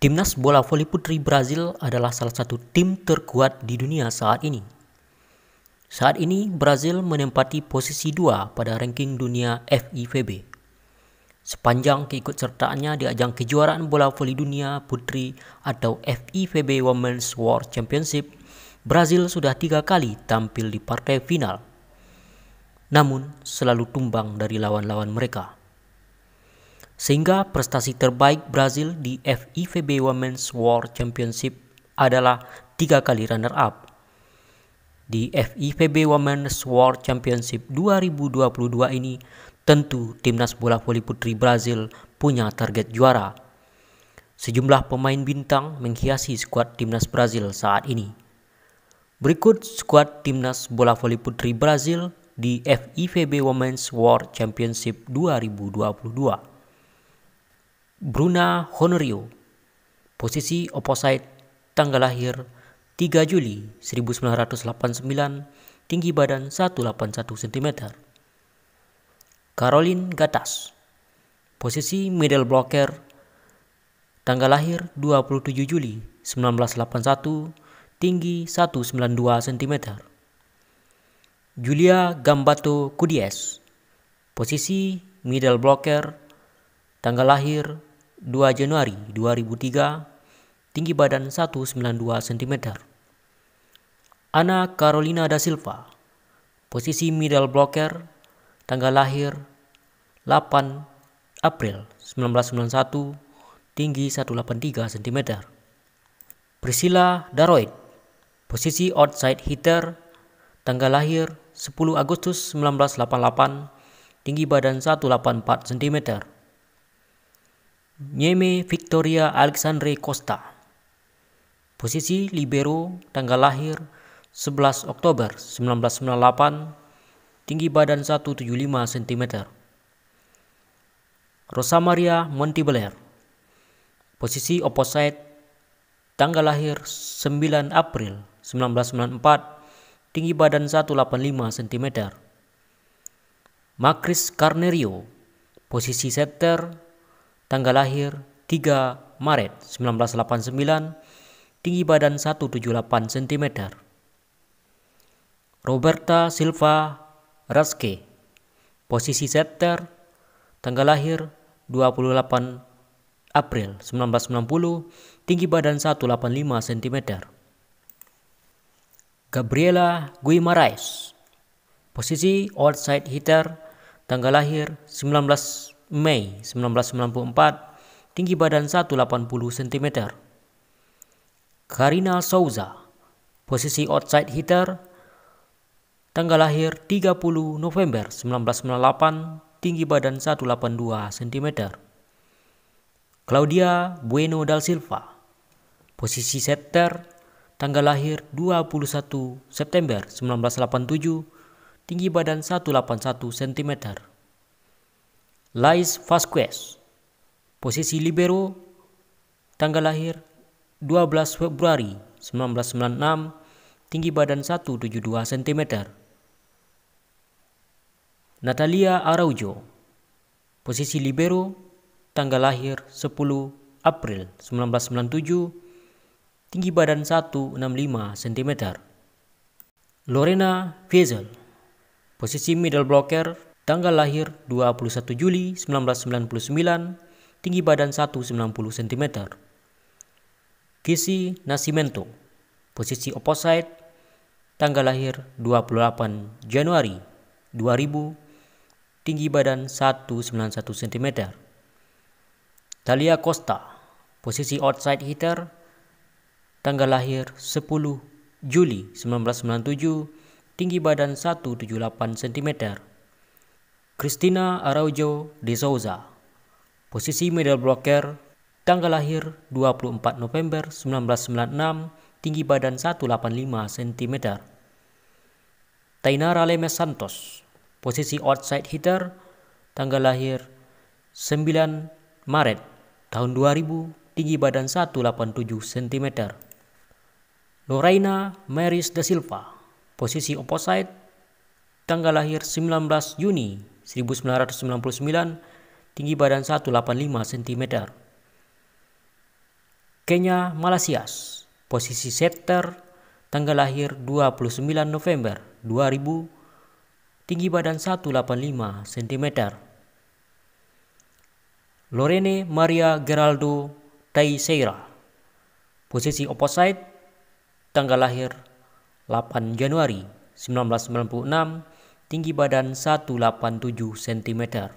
Timnas bola voli putri Brazil adalah salah satu tim terkuat di dunia saat ini. Saat ini, Brazil menempati posisi dua pada ranking dunia FIVB. Sepanjang keikutsertaannya di ajang kejuaraan bola voli dunia putri atau FIVB Women's World Championship, Brazil sudah tiga kali tampil di partai final. Namun, selalu tumbang dari lawan-lawan mereka. Sehingga prestasi terbaik Brazil di FIVB Women's World Championship adalah tiga kali runner up. Di FIVB Women's World Championship 2022 ini, tentu timnas bola voli putri Brazil punya target juara. Sejumlah pemain bintang menghiasi skuad timnas Brazil saat ini. Berikut skuad timnas bola voli putri Brazil di FIVB Women's World Championship 2022. Bruna Honorio, posisi opposite, tanggal lahir 3 Juli 1989, tinggi badan 181 cm. Caroline Gatas, posisi middle blocker, tanggal lahir 27 Juli 1981, tinggi 192 cm. Julia Gambato Kudies, posisi middle blocker, tanggal lahir 2 Januari 2003, tinggi badan 192 cm. Ana Carolina da Silva, posisi middle blocker, tanggal lahir 8 April 1991, tinggi 183 cm. Priscilla Daroid, posisi outside hitter, tanggal lahir 10 Agustus 1988, tinggi badan 184 cm. Nyeme Victoria Alexandre Costa. Posisi libero, tanggal lahir 11 Oktober 1998, tinggi badan 175 cm. Rosa Maria Montibeler. Posisi opposite, tanggal lahir 9 April 1994, tinggi badan 185 cm. Macris Carnerio, posisi setter, tanggal lahir 3 Maret 1989, tinggi badan 178 cm. Roberta Silva Raske, posisi setter, tanggal lahir 28 April 1990, tinggi badan 185 cm. Gabriela Guimaraes, posisi outside hitter, tanggal lahir 19 Mei 1994, tinggi badan 180 cm. Karina Souza, posisi outside hitter, tanggal lahir 30 November 1998, tinggi badan 182 cm. Claudia Bueno Dal Silva, posisi setter, tanggal lahir 21 September 1987, tinggi badan 181 cm. Lais Vasquez, posisi libero, tanggal lahir 12 Februari 1996, tinggi badan 172 cm. Natalia Araujo, posisi libero, tanggal lahir 10 April 1997, tinggi badan 165 cm. Lorena Fiesel, posisi middle blocker, Tanggal lahir 21 Juli 1999, tinggi badan 190 cm. Visi Nascimento, posisi opposite, tanggal lahir 28 Januari 2000, tinggi badan 191 cm. Talia Costa, posisi outside hitter, tanggal lahir 10 Juli 1997, tinggi badan 178 cm. Cristina Araujo de Souza, posisi middle blocker, tanggal lahir 24 November 1996, tinggi badan 185 cm. Tainara Lemes Santos, posisi outside hitter, tanggal lahir 9 Maret tahun 2000, tinggi badan 187 cm. Lorena Maris da Silva, posisi opposite, tanggal lahir 19 Juni 1999, tinggi badan 185 cm. Kenya, Malaysia, posisi setter, tanggal lahir 29 November 2000, tinggi badan 185 cm. Lorene Maria Geraldo Teixeira, posisi opposite, tanggal lahir 8 Januari 1996, tinggi badan 187 cm.